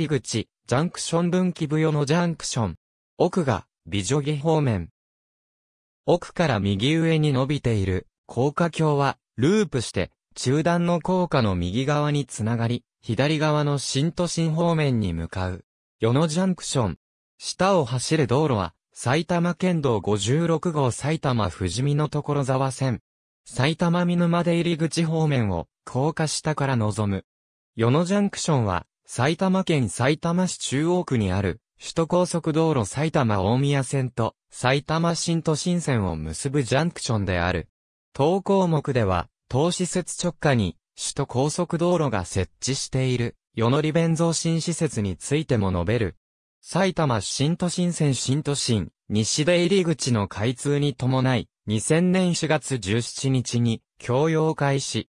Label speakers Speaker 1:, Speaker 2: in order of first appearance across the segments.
Speaker 1: ピ口、ジャンクション分岐部用のジャンクション。奥が、美女木方面。奥から右上に伸びている、高架橋は、ループして、中段の高架の右側につながり、左側の新都心方面に向かう。与野ジャンクション。下を走る道路は、埼玉県道56号埼玉富士見の所沢線。埼玉見沼出入り口方面を、高架下から望む。与野ジャンクションは、埼玉県埼玉市中央区にある、首都高速道路埼玉大宮線と埼玉新都心線を結ぶジャンクションである。当項目では、当施設直下に首都高速道路が設置している、世の利便増進施設についても述べる。埼玉新都心線新都心、西出入り口の開通に伴い、2000年4月17日に、共用開始。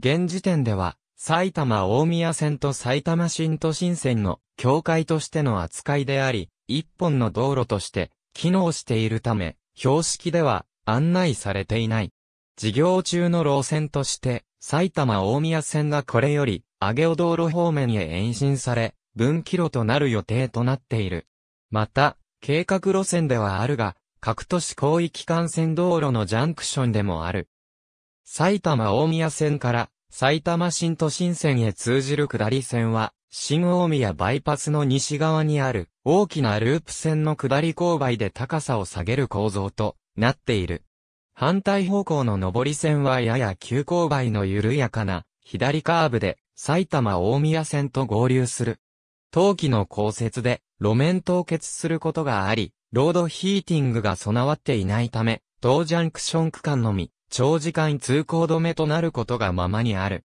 Speaker 1: 現時点では、埼玉大宮線と埼玉新都心線の境界としての扱いであり、一本の道路として機能しているため、標識では案内されていない。事業中の路線として、埼玉大宮線がこれより、上尾道路方面へ延伸され、分岐路となる予定となっている。また、計画路線ではあるが、各都市広域幹線道路のジャンクションでもある。埼玉大宮線から埼玉新都心線へ通じる下り線は、新大宮バイパスの西側にある大きなループ線の下り勾配で高さを下げる構造となっている。反対方向の上り線はやや急勾配の緩やかな左カーブで埼玉大宮線と合流する。冬季の降雪で路面凍結することがあり、ロードヒーティングが備わっていないため、同ジャンクション区間のみ長時間通行止めとなることがままにある。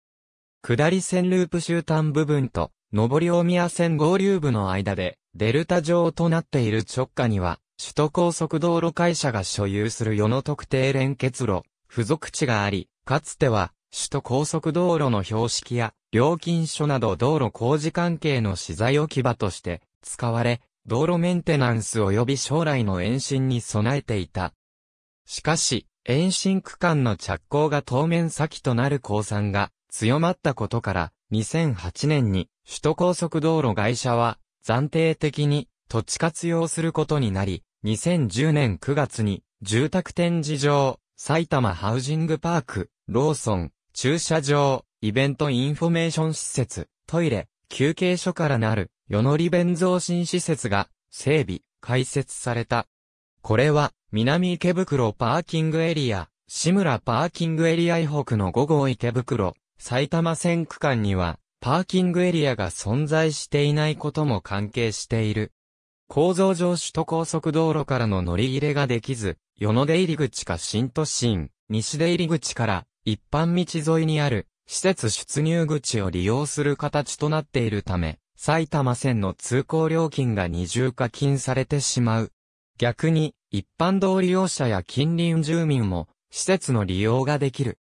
Speaker 1: 下り線ループ終端部分と、上り大宮線合流部の間で、デルタ状となっている直下には、首都高速道路会社が所有する世の特定連結路、付属地があり、かつては、首都高速道路の標識や、料金所など道路工事関係の資材置き場として、使われ、道路メンテナンス及び将来の延伸に備えていた。しかし、遠心区間の着工が当面先となる降参が強まったことから、2008年に首都高速道路会社は暫定的に土地活用することになり、2010年9月に住宅展示場、埼玉ハウジングパーク、ローソン、駐車場、イベントインフォメーション施設、トイレ、休憩所からなる、世のり弁増進施設が整備、開設された。これは、南池袋パーキングエリア、志村パーキングエリア以北の5号池袋、埼玉線区間には、パーキングエリアが存在していないことも関係している。構造上首都高速道路からの乗り入れができず、与野出入り口か新都心、西出入り口から一般道沿いにある施設出入口を利用する形となっているため、埼玉線の通行料金が二重課金されてしまう。逆に、一般道利用者や近隣住民も、施設の利用ができる。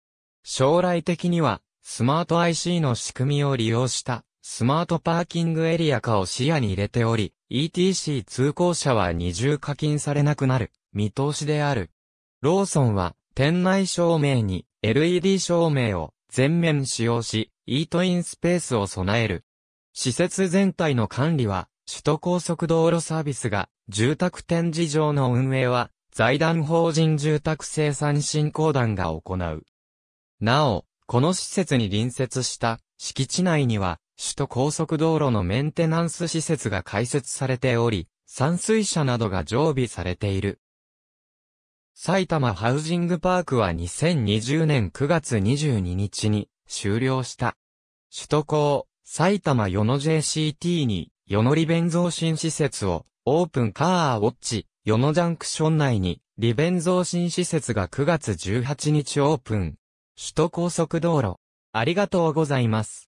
Speaker 1: 将来的には、スマート IC の仕組みを利用した、スマートパーキングエリア化を視野に入れており、ETC 通行者は二重課金されなくなる、見通しである。ローソンは、店内照明に LED 照明を全面使用し、イートインスペースを備える。施設全体の管理は、首都高速道路サービスが住宅展示場の運営は、財団法人住宅生産振興団が行う。なお、この施設に隣接した敷地内には、首都高速道路のメンテナンス施設が開設されており、散水車などが常備されている。埼玉ハウジングパークは2020年9月22日に終了した。首都高、埼玉与野 JCT に、与野利弁増進施設をオープンカーウォッチ、ヨノジャンクション内に、利便増進施設が9月18日オープン。首都高速道路。ありがとうございます。